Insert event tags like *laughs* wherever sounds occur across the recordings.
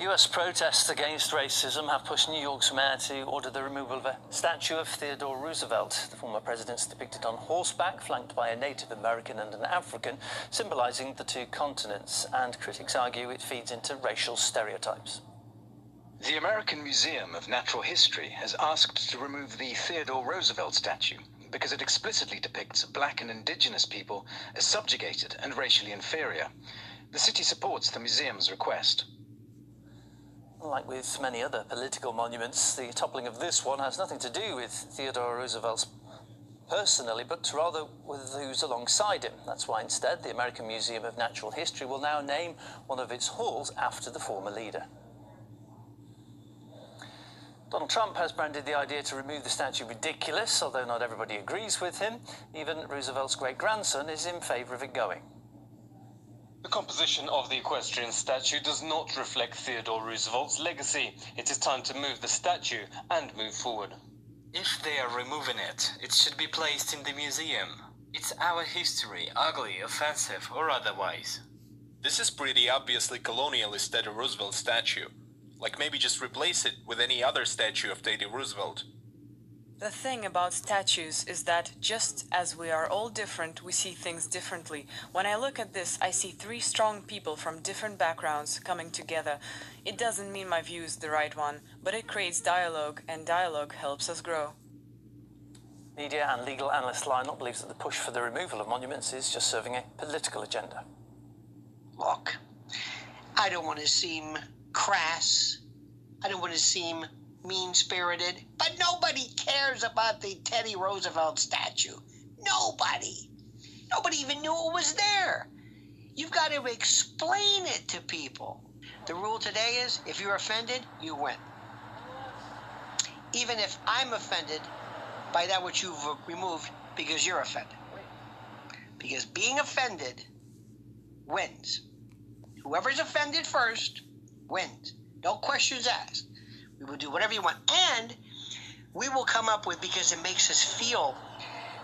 US protests against racism have pushed New York's mayor to order the removal of a statue of Theodore Roosevelt. The former president's depicted on horseback, flanked by a Native American and an African, symbolizing the two continents, and critics argue it feeds into racial stereotypes. The American Museum of Natural History has asked to remove the Theodore Roosevelt statue because it explicitly depicts black and indigenous people as subjugated and racially inferior. The city supports the museum's request. Like with many other political monuments, the toppling of this one has nothing to do with Theodore Roosevelt's personally, but rather with those alongside him. That's why instead the American Museum of Natural History will now name one of its halls after the former leader. Donald Trump has branded the idea to remove the statue ridiculous, although not everybody agrees with him. Even Roosevelt's great grandson is in favour of it going. The composition of the equestrian statue does not reflect Theodore Roosevelt's legacy. It is time to move the statue and move forward. If they are removing it, it should be placed in the museum. It's our history, ugly, offensive, or otherwise. This is pretty obviously colonialist Teddy Roosevelt statue. Like maybe just replace it with any other statue of Teddy Roosevelt. The thing about statues is that just as we are all different, we see things differently. When I look at this, I see three strong people from different backgrounds coming together. It doesn't mean my view is the right one, but it creates dialogue, and dialogue helps us grow. Media and legal analyst Lionel believes that the push for the removal of monuments is just serving a political agenda. Look, I don't want to seem crass. I don't want to seem mean spirited, but nobody cares about the Teddy Roosevelt statue. Nobody. Nobody even knew it was there. You've got to explain it to people. The rule today is if you're offended, you win. Even if I'm offended by that which you've removed because you're offended. Because being offended wins. Whoever's offended first wins. No questions asked. We will do whatever you want. And we will come up with, because it makes us feel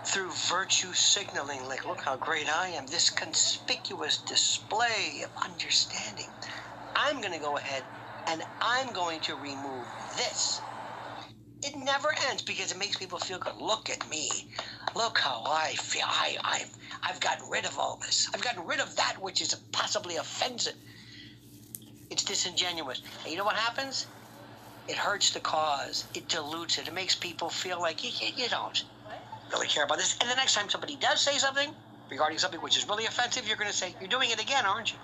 through virtue signaling, like, look how great I am, this conspicuous display of understanding. I'm going to go ahead and I'm going to remove this. It never ends because it makes people feel good. Look at me. Look how I feel. I, I've, I've gotten rid of all this. I've gotten rid of that which is possibly offensive. It's disingenuous. And you know what happens? It hurts the cause. It dilutes it. It makes people feel like you, you, don't really care about this. And the next time somebody does say something regarding something which is really offensive, you're going to say, You're doing it again, aren't you?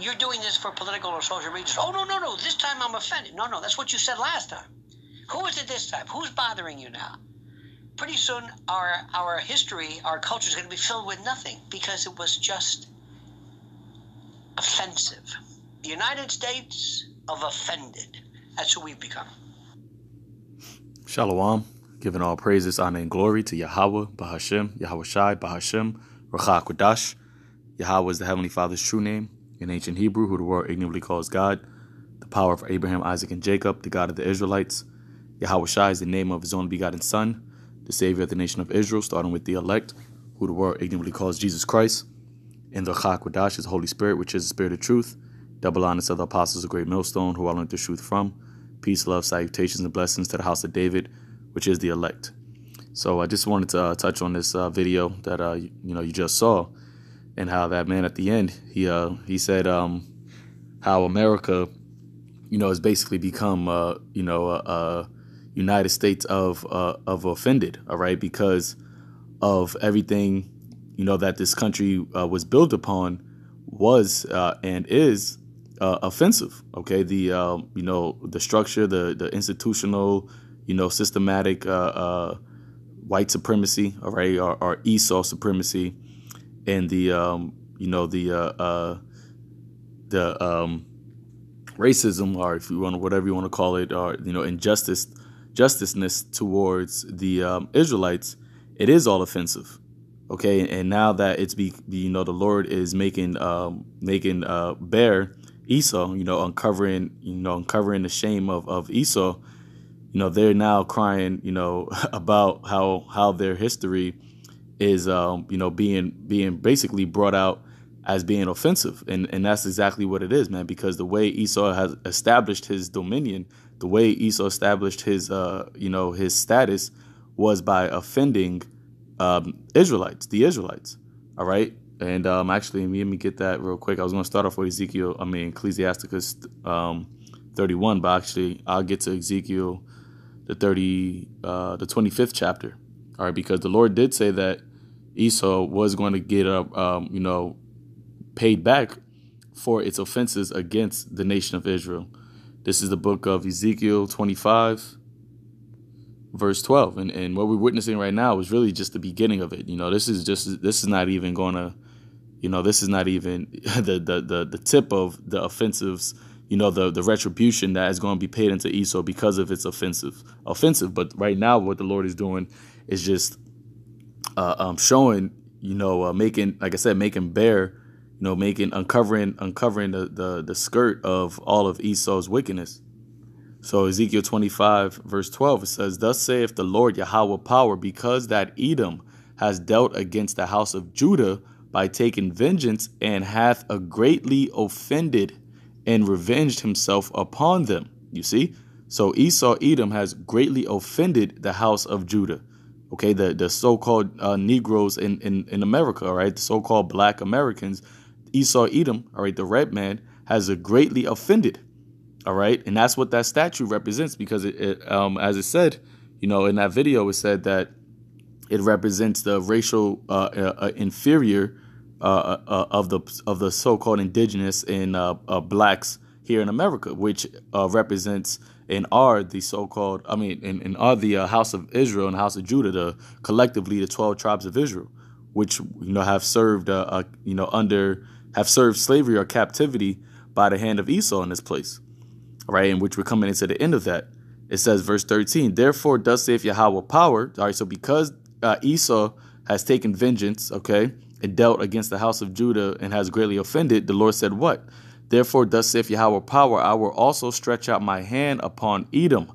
You're doing this for political or social reasons. Oh, no, no, no. This time I'm offended. No, no. That's what you said last time. Who is it this time? Who's bothering you now? Pretty soon, our, our history, our culture is going to be filled with nothing because it was just offensive. The United States of offended. That's who we've become. Shalom, giving all praises, honor, and glory to Yahweh, Bahashem, Yahweh Shai, Bahashem, Kudash. Yahweh is the Heavenly Father's true name, in ancient Hebrew, who the world ignorantly calls God, the power of Abraham, Isaac, and Jacob, the God of the Israelites. Yahweh Shai is the name of his only begotten Son, the Savior of the nation of Israel, starting with the elect, who the world ignorantly calls Jesus Christ. And the Kudash is the Holy Spirit, which is the Spirit of truth, Double honors of the apostles, a great millstone, who I learned the truth from. Peace, love, salutations, and blessings to the house of David, which is the elect. So I just wanted to uh, touch on this uh, video that uh, you, you, know you just saw, and how that man at the end he uh, he said um, how America, you know, has basically become uh, you know a, uh, United States of of offended, all right, because of everything you know that this country was built upon was and is uh, offensive. Okay, the um, you know the structure, the the institutional, you know, systematic uh, uh white supremacy, all right, or, or Esau supremacy, and the um, you know the uh, uh, the um, racism, or if you want whatever you want to call it, or you know injustice, justiceness towards the um, Israelites. It is all offensive okay and now that it's be you know the lord is making um making uh bare Esau, you know, uncovering, you know, uncovering the shame of, of Esau, you know, they're now crying, you know, *laughs* about how how their history is, um, you know, being being basically brought out as being offensive. And, and that's exactly what it is, man, because the way Esau has established his dominion, the way Esau established his, uh, you know, his status was by offending um, Israelites, the Israelites. All right. And um, actually, let me get that real quick. I was going to start off with Ezekiel, I mean, Ecclesiasticus um, 31, but actually, I'll get to Ezekiel the 30, uh, the 25th chapter. All right, because the Lord did say that Esau was going to get, uh, um, you know, paid back for its offenses against the nation of Israel. This is the book of Ezekiel 25, verse 12. And, and what we're witnessing right now is really just the beginning of it. You know, this is just, this is not even going to you know, this is not even *laughs* the the the, the tip of the offensives. You know, the the retribution that is going to be paid into Esau because of its offensive offensive. But right now, what the Lord is doing is just uh, um, showing. You know, uh, making like I said, making bare. You know, making uncovering uncovering the, the the skirt of all of Esau's wickedness. So Ezekiel 25 verse 12 it says, "Thus saith the Lord Yahweh power, because that Edom." has dealt against the house of Judah by taking vengeance, and hath a greatly offended and revenged himself upon them. You see? So Esau, Edom, has greatly offended the house of Judah. Okay, the, the so called uh, Negroes in, in, in America, all right, the so called black Americans, Esau, Edom, all right, the red man, has a greatly offended. All right, and that's what that statue represents because it, it um, as it said, you know, in that video, it said that it represents the racial uh, uh, uh inferior uh, uh, of the of the so-called indigenous and blacks here in America, which represents and are the so-called I mean and, and are the House of Israel and House of Judah, the collectively the twelve tribes of Israel, which you know have served you know under have served slavery or captivity by the hand of Esau in this place, right? In which we're coming into the end of that. It says, verse 13, therefore, thus saith Yahweh power. All right, so because uh, Esau has taken vengeance, okay, and dealt against the house of Judah and has greatly offended, the Lord said, What? Therefore, thus saith Yahweh power, I will also stretch out my hand upon Edom,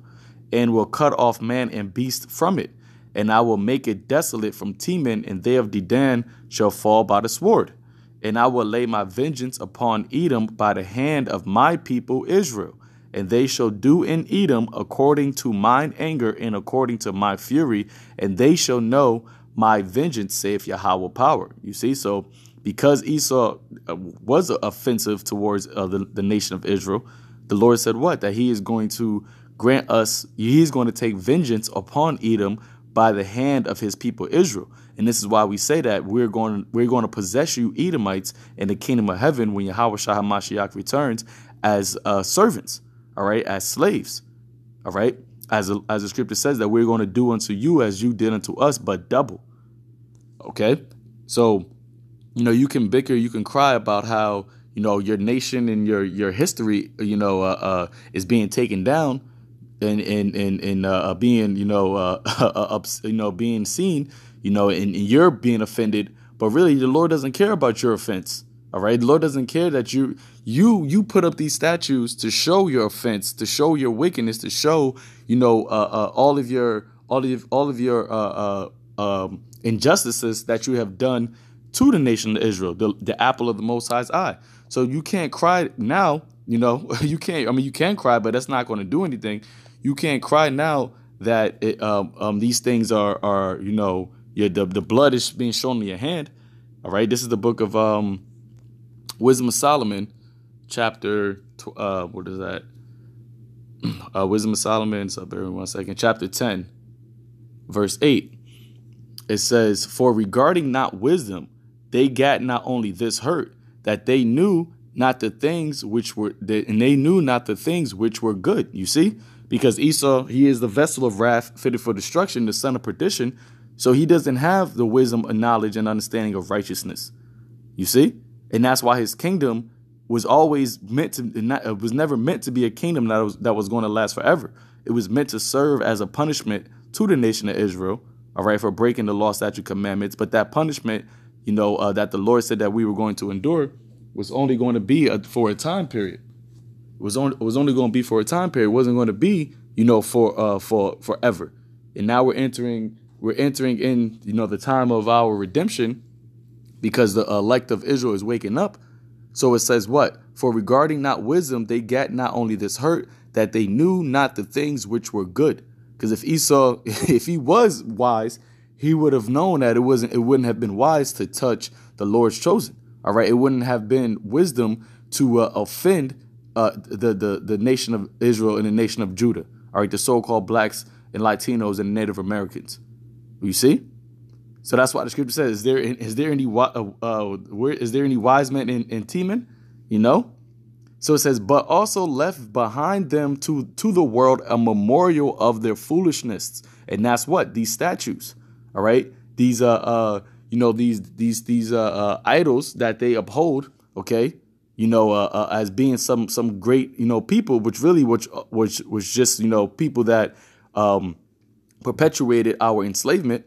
and will cut off man and beast from it, and I will make it desolate from Teman, and they of Dedan shall fall by the sword. And I will lay my vengeance upon Edom by the hand of my people Israel and they shall do in Edom according to mine anger and according to my fury, and they shall know my vengeance, saith Yahweh power. You see, so because Esau uh, was offensive towards uh, the, the nation of Israel, the Lord said what? That he is going to grant us, he's going to take vengeance upon Edom by the hand of his people Israel. And this is why we say that we're going we're going to possess you Edomites in the kingdom of heaven when Yahweh Shah Mashiach returns as uh, servants all right, as slaves, all right, as, as the scripture says that we're going to do unto you as you did unto us, but double, okay? So, you know, you can bicker, you can cry about how, you know, your nation and your your history, you know, uh, uh, is being taken down and and and, and uh, uh being, you know, uh, *laughs* uh, ups, you know, being seen, you know, and, and you're being offended. But really, the Lord doesn't care about your offense. All right, the Lord doesn't care that you you you put up these statues to show your offense, to show your wickedness, to show you know uh, uh, all of your all of all of your uh, uh um, injustices that you have done to the nation of Israel, the, the apple of the Most High's eye. So you can't cry now. You know *laughs* you can't. I mean you can cry, but that's not going to do anything. You can't cry now that it, um, um, these things are are you know your, the the blood is being shown in your hand. All right, this is the book of um Wisdom of Solomon, chapter, tw- uh, what is that? *clears throat* Uh, Wisdom of Solomon, so bear with me one second, chapter 10, verse 8. It says, For regarding not wisdom, they got not only this hurt, that they knew not the things which were, they, and they knew not the things which were good. You see? Because Esau, he is the vessel of wrath fitted for destruction, the son of perdition. So he doesn't have the wisdom and knowledge and understanding of righteousness. You see? and that's why his kingdom was always meant to uh, was never meant to be a kingdom that was that was going to last forever. It was meant to serve as a punishment to the nation of Israel, all right, for breaking the law, statute, commandments. But that punishment, you know, uh, that the Lord said that we were going to endure, was only going to be a, for a time period. It was on, it was only going to be for a time period. It wasn't going to be, you know, for uh, for forever. And now we're entering we're entering in, you know, the time of our redemption because the elect of Israel is waking up. So it says, What? For regarding not wisdom, they get not only this hurt, that they knew not the things which were good. Because if Esau, *laughs* if he was wise, he would have known that it wasn't it wouldn't have been wise to touch the Lord's chosen. All right, it wouldn't have been wisdom to uh, offend uh, the the the nation of Israel and the nation of Judah. All right, the so-called blacks and Latinos and Native Americans. You see. So that's why the scripture says, "Is there is there any uh, uh, where is there any wise men in, in Teman?" You know. So it says, "But also left behind them to to the world a memorial of their foolishness, and that's what these statues, all right, these uh, uh you know these these these uh, uh idols that they uphold, okay." You know, uh, uh, as being some some great you know people, which really which uh, which was just you know people that um, perpetuated our enslavement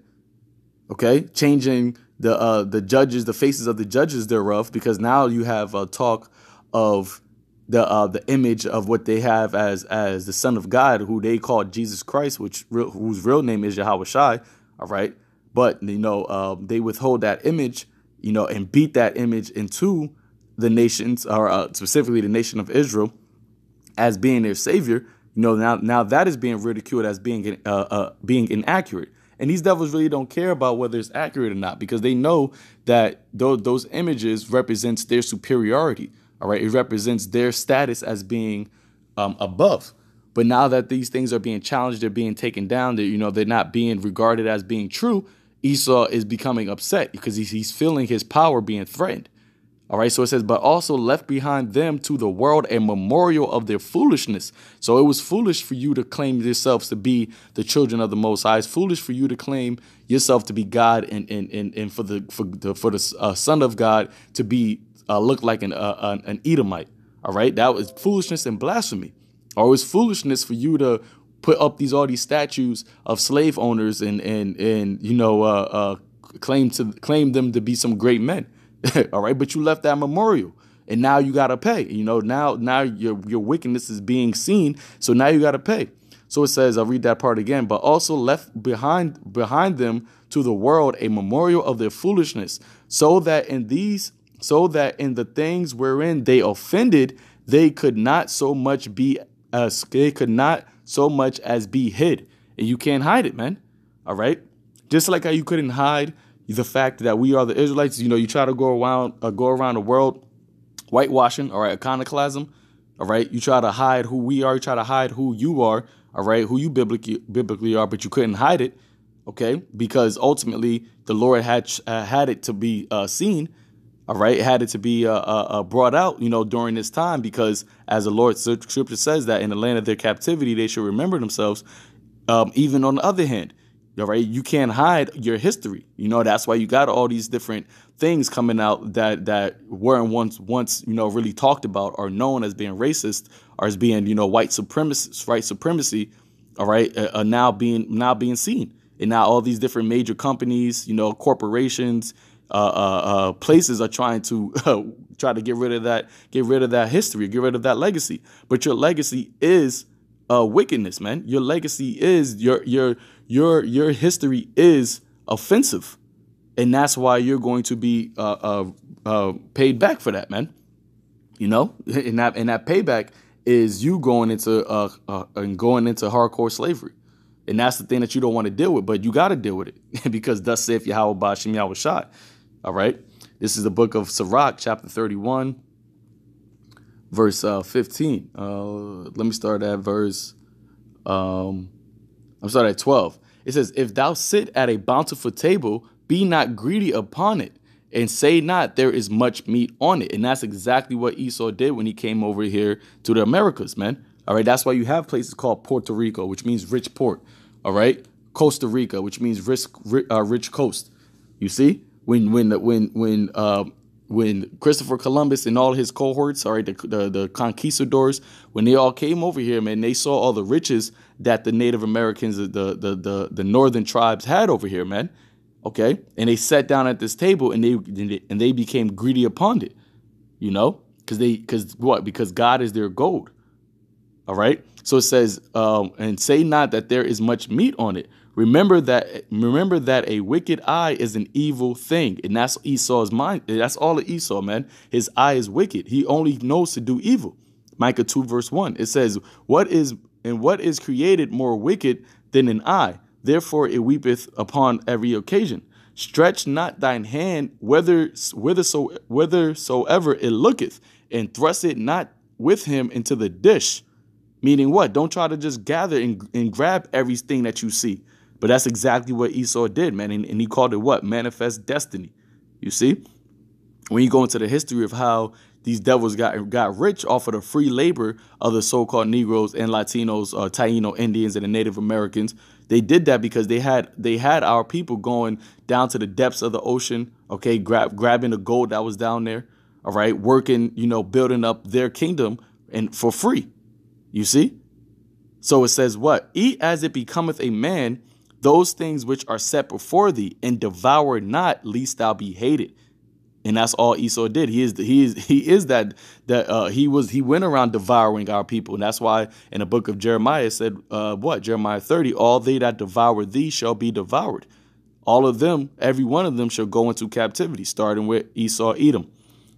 okay changing the uh, the judges the faces of the judges thereof because now you have a talk of the uh, the image of what they have as as the son of God who they call Jesus Christ which real, whose real name is Yahweh Shai all right but you know uh, they withhold that image you know and beat that image into the nations or uh, specifically the nation of Israel as being their savior you know now now that is being ridiculed as being uh, uh, being inaccurate and these devils really don't care about whether it's accurate or not because they know that th- those images represents their superiority. All right, it represents their status as being um, above. But now that these things are being challenged, they're being taken down. That you know they're not being regarded as being true. Esau is becoming upset because he's, he's feeling his power being threatened. All right, so it says, but also left behind them to the world a memorial of their foolishness. So it was foolish for you to claim yourselves to be the children of the Most High. It's foolish for you to claim yourself to be God and and and, and for the for the for the uh, Son of God to be uh, look like an, uh, an Edomite. All right, that was foolishness and blasphemy, or it was foolishness for you to put up these all these statues of slave owners and and and you know uh, uh, claim to claim them to be some great men. *laughs* all right, but you left that memorial and now you got to pay. You know, now now your your wickedness is being seen, so now you got to pay. So it says, I'll read that part again, but also left behind behind them to the world a memorial of their foolishness, so that in these so that in the things wherein they offended, they could not so much be as they could not so much as be hid. And you can't hide it, man. All right? Just like how you couldn't hide the fact that we are the Israelites. You know, you try to go around uh, go around the world whitewashing, all right, iconoclasm, all right. You try to hide who we are. You try to hide who you are, all right, who you biblically biblically are, but you couldn't hide it, okay, because ultimately the Lord had uh, had it to be uh, seen. All right, had it to be uh, uh, uh, brought out, you know, during this time because, as the Lord Scripture says that in the land of their captivity they should remember themselves. Um, even on the other hand, all right, you can't hide your history. You know that's why you got all these different things coming out that that weren't once once you know really talked about or known as being racist or as being you know white supremacist, white supremacy. All right, uh, now being now being seen, and now all these different major companies, you know, corporations, uh, uh, uh places are trying to *laughs* try to get rid of that, get rid of that history, get rid of that legacy. But your legacy is uh, wickedness, man. Your legacy is your your your your history is offensive, and that's why you're going to be uh, uh, uh, paid back for that, man. You know, and that and that payback is you going into uh, uh, and going into hardcore slavery, and that's the thing that you don't want to deal with, but you got to deal with it *laughs* because thus saith Yahweh Bashim Yahweh Shai. All right, this is the book of Sirach, chapter thirty-one, verse uh, fifteen. let me start at verse. Um, I'm sorry, at 12. It says, If thou sit at a bountiful table, be not greedy upon it, and say not, There is much meat on it. And that's exactly what Esau did when he came over here to the Americas, man. All right, that's why you have places called Puerto Rico, which means rich port. All right, Costa Rica, which means rich, uh, rich coast. You see, when when when when uh, when Christopher Columbus and all his cohorts, all right, the, the, the conquistadors, when they all came over here, man, they saw all the riches that the Native Americans, the, the, the, the northern tribes had over here, man. Okay? And they sat down at this table and they and they became greedy upon it. You know? Cause they cause what? Because God is their gold. All right. So it says, um, and say not that there is much meat on it. Remember that remember that a wicked eye is an evil thing. And that's Esau's mind. That's all of Esau, man. His eye is wicked. He only knows to do evil. Micah 2, verse 1. It says, What is and what is created more wicked than an eye? Therefore it weepeth upon every occasion. Stretch not thine hand whether whitherso, whithersoever it looketh, and thrust it not with him into the dish. Meaning what? Don't try to just gather and, and grab everything that you see. But that's exactly what Esau did, man. And, and he called it what? Manifest destiny. You see? When you go into the history of how these devils got got rich off of the free labor of the so-called Negroes and Latinos, uh, Taino Indians, and the Native Americans. They did that because they had they had our people going down to the depths of the ocean, okay, grab, grabbing the gold that was down there, all right, working, you know, building up their kingdom and for free. You see? So it says what? Eat as it becometh a man those things which are set before thee, and devour not, lest thou be hated and that's all Esau did. He is he is he is that that uh, he was he went around devouring our people, and that's why in the book of Jeremiah said uh, what Jeremiah thirty, all they that devour thee shall be devoured. All of them, every one of them shall go into captivity, starting with Esau, Edom.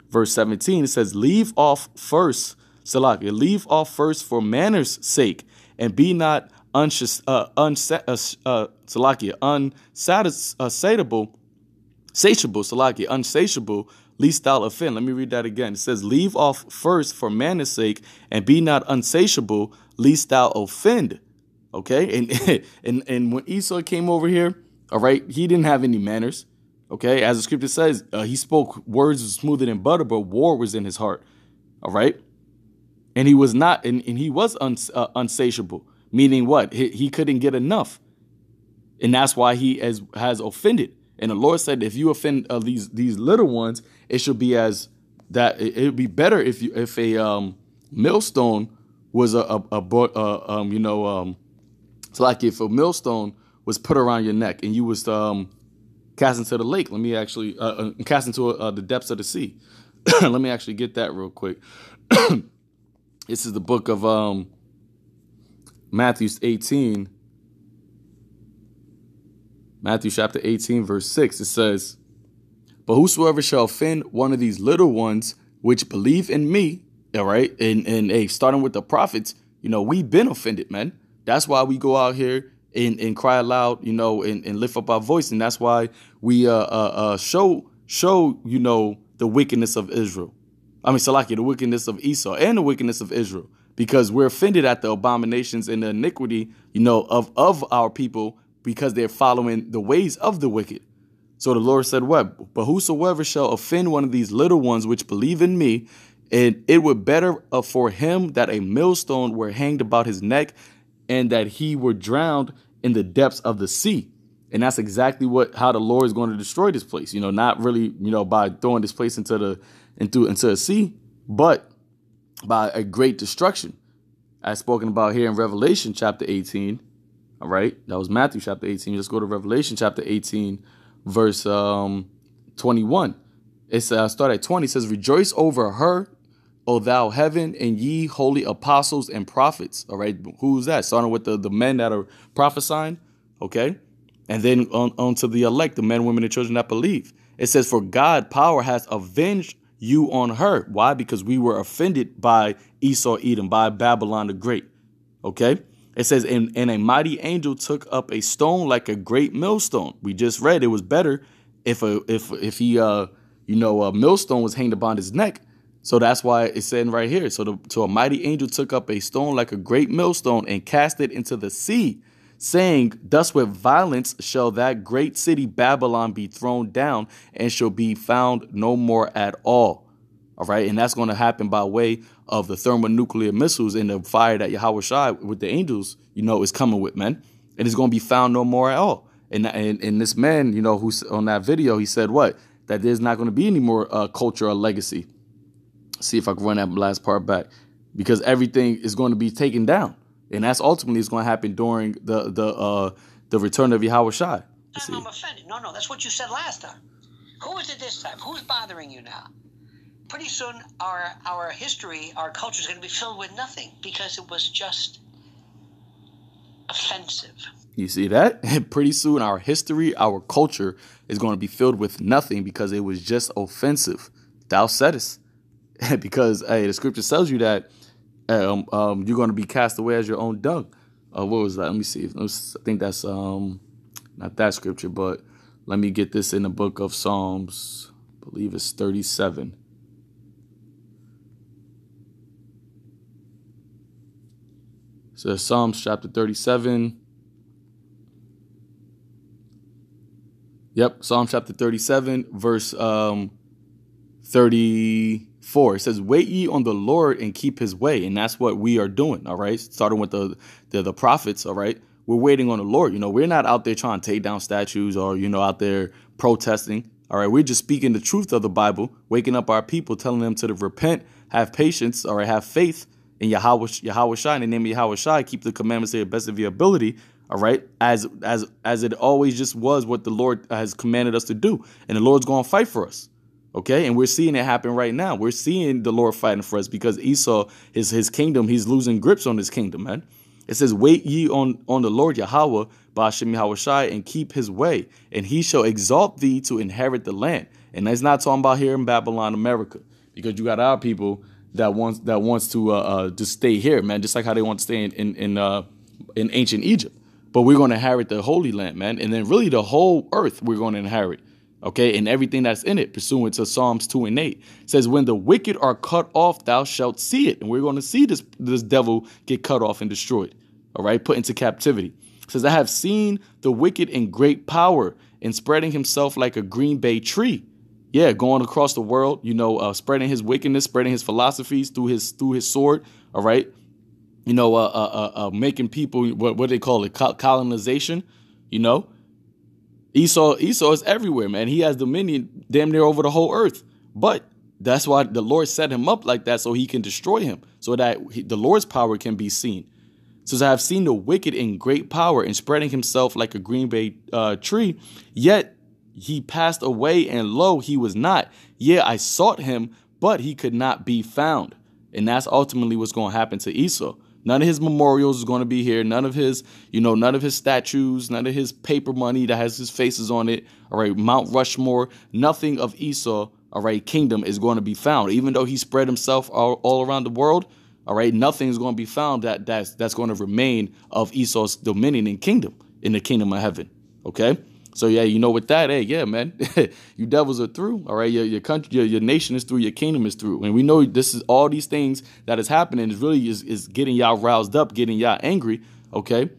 Verse seventeen it says, "Leave off first, Salakia, leave off first for manners' sake, and be not unsatis- uh, unsa- uh, uh, uh Satiable, Salaki, unsatiable, least thou offend. Let me read that again. It says, Leave off first for manners' sake, and be not unsatiable, least thou offend. Okay? And *laughs* and and when Esau came over here, all right, he didn't have any manners. Okay, as the scripture says, uh, he spoke words smoother than butter, but war was in his heart. All right, and he was not, and, and he was uns, uh, unsatiable, meaning what he, he couldn't get enough, and that's why he has, has offended. And the Lord said, if you offend uh, these these little ones, it should be as that it would be better if you if a um, millstone was a, a, a, uh, um, you know um, it's like if a millstone was put around your neck and you was um, cast into the lake. Let me actually uh, uh cast into uh, the depths of the sea. *coughs* Let me actually get that real quick. *coughs* this is the book of um, Matthew's 18 Matthew chapter 18, verse 6, it says, But whosoever shall offend one of these little ones which believe in me, all right, and, and hey, starting with the prophets, you know, we've been offended, man. That's why we go out here and, and cry aloud, you know, and, and lift up our voice. And that's why we uh, uh, uh, show, show, you know, the wickedness of Israel. I mean, Salaki, the wickedness of Esau and the wickedness of Israel, because we're offended at the abominations and the iniquity, you know, of, of our people because they're following the ways of the wicked. So the Lord said, What? But whosoever shall offend one of these little ones which believe in me, and it were better uh, for him that a millstone were hanged about his neck and that he were drowned in the depths of the sea. And that's exactly what how the Lord is going to destroy this place. You know, not really, you know, by throwing this place into the into into a sea, but by a great destruction. As spoken about here in Revelation chapter 18, all right, that was Matthew chapter 18. Let's go to Revelation chapter 18, verse um, 21. It's uh, start at 20. It says, "Rejoice over her, O thou heaven, and ye holy apostles and prophets." All right, who's that? Starting with the the men that are prophesying. Okay, and then on, on to the elect, the men, women, and children that believe. It says, "For God power has avenged you on her." Why? Because we were offended by Esau, Edom, by Babylon the Great. Okay. It says, and, and a mighty angel took up a stone like a great millstone. We just read it was better if a if if he uh you know a millstone was hanged upon his neck. So that's why it's saying right here. So the, so a mighty angel took up a stone like a great millstone and cast it into the sea, saying, Thus with violence shall that great city Babylon be thrown down and shall be found no more at all. All right, and that's going to happen by way of the thermonuclear missiles and the fire that Yahweh Shai with the angels, you know, is coming with, man. And it's going to be found no more at all. And, and, and this man, you know, who's on that video, he said what? That there's not going to be any more uh, culture or legacy. See if I can run that last part back. Because everything is going to be taken down. And that's ultimately is going to happen during the the uh, the return of Yahweh Shai. I'm offended. No, no, that's what you said last time. Who is it this time? Who's bothering you now? pretty soon our our history, our culture is going to be filled with nothing because it was just offensive. You see that? *laughs* pretty soon our history, our culture is going to be filled with nothing because it was just offensive. Thou saidest. *laughs* because hey, the scripture tells you that um, um, you're going to be cast away as your own dung. Uh, what was that? Let me see. I think that's um, not that scripture, but let me get this in the book of Psalms. I believe it's 37. So Psalms chapter 37. Yep, Psalm chapter 37, verse um, 34. It says, Wait ye on the Lord and keep his way. And that's what we are doing, all right? Starting with the, the, the prophets, all right? We're waiting on the Lord. You know, we're not out there trying to take down statues or, you know, out there protesting. All right, we're just speaking the truth of the Bible, waking up our people, telling them to repent, have patience, all right, have faith, and Yahweh, Shai, in the name of Yahweh Shai, keep the commandments to the best of your ability. All right, as as as it always just was what the Lord has commanded us to do, and the Lord's going to fight for us. Okay, and we're seeing it happen right now. We're seeing the Lord fighting for us because Esau, his his kingdom, he's losing grips on his kingdom, man. It says, Wait ye on, on the Lord Yahweh, Ba'ashem Yahweh and keep his way, and he shall exalt thee to inherit the land. And that's not talking about here in Babylon, America, because you got our people that wants that wants to uh, uh, just stay here, man. Just like how they want to stay in in in, uh, in ancient Egypt. But we're going to inherit the Holy Land, man, and then really the whole earth we're going to inherit, okay, and everything that's in it, pursuant to Psalms two and eight, it says, "When the wicked are cut off, thou shalt see it," and we're going to see this this devil get cut off and destroyed, all right, put into captivity. It says, "I have seen the wicked in great power and spreading himself like a green bay tree." yeah, going across the world, you know, uh, spreading his wickedness, spreading his philosophies through his through his sword. All right, you know, uh, uh, uh, uh making people what what they call it colonization. You know, Esau Esau is everywhere, man. He has dominion damn near over the whole earth. But that's why the Lord set him up like that so he can destroy him, so that he, the Lord's power can be seen. Since I have seen the wicked in great power and spreading himself like a green bay uh, tree, yet he passed away, and lo, he was not. Yeah, I sought him, but he could not be found. And that's ultimately what's going to happen to Esau. None of his memorials is going to be here. None of his, you know, none of his statues, none of his paper money that has his faces on it. All right, Mount Rushmore, nothing of Esau, all right, kingdom is going to be found. Even though he spread himself all, all around the world, all right, nothing is going to be found that that's that's going to remain of Esau's dominion and kingdom in the kingdom of heaven. Okay? So yeah, you know, with that, hey, yeah, man, *laughs* you devils are through. All right, your your country, your, your nation is through, your kingdom is through, and we know this is all these things that is happening is really is is getting y'all roused up, getting y'all angry. Okay,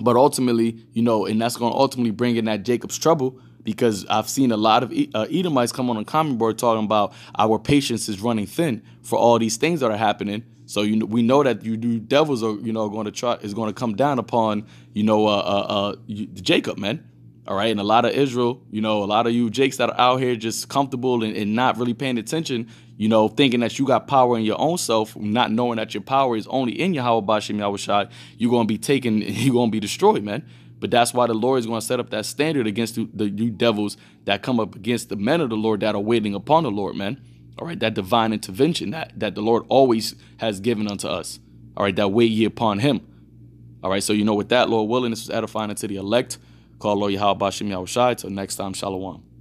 but ultimately, you know, and that's going to ultimately bring in that Jacob's trouble because I've seen a lot of uh, Edomites come on the comment board talking about our patience is running thin for all these things that are happening. So you know, we know that you do devils are you know going to try is going to come down upon you know uh, uh, uh, Jacob man. All right. And a lot of Israel, you know, a lot of you Jakes that are out here just comfortable and, and not really paying attention, you know, thinking that you got power in your own self, not knowing that your power is only in Yahweh Bashim Yahushai, you're going to be taken, *laughs* you're going to be destroyed, man. But that's why the Lord is going to set up that standard against the, the you devils that come up against the men of the Lord that are waiting upon the Lord, man. All right. That divine intervention that, that the Lord always has given unto us. All right. That wait ye upon him. All right. So, you know, with that, Lord willing, this was edifying unto the elect. Call Lo Yahal Bashim Yahushai. Till next time, Shalom.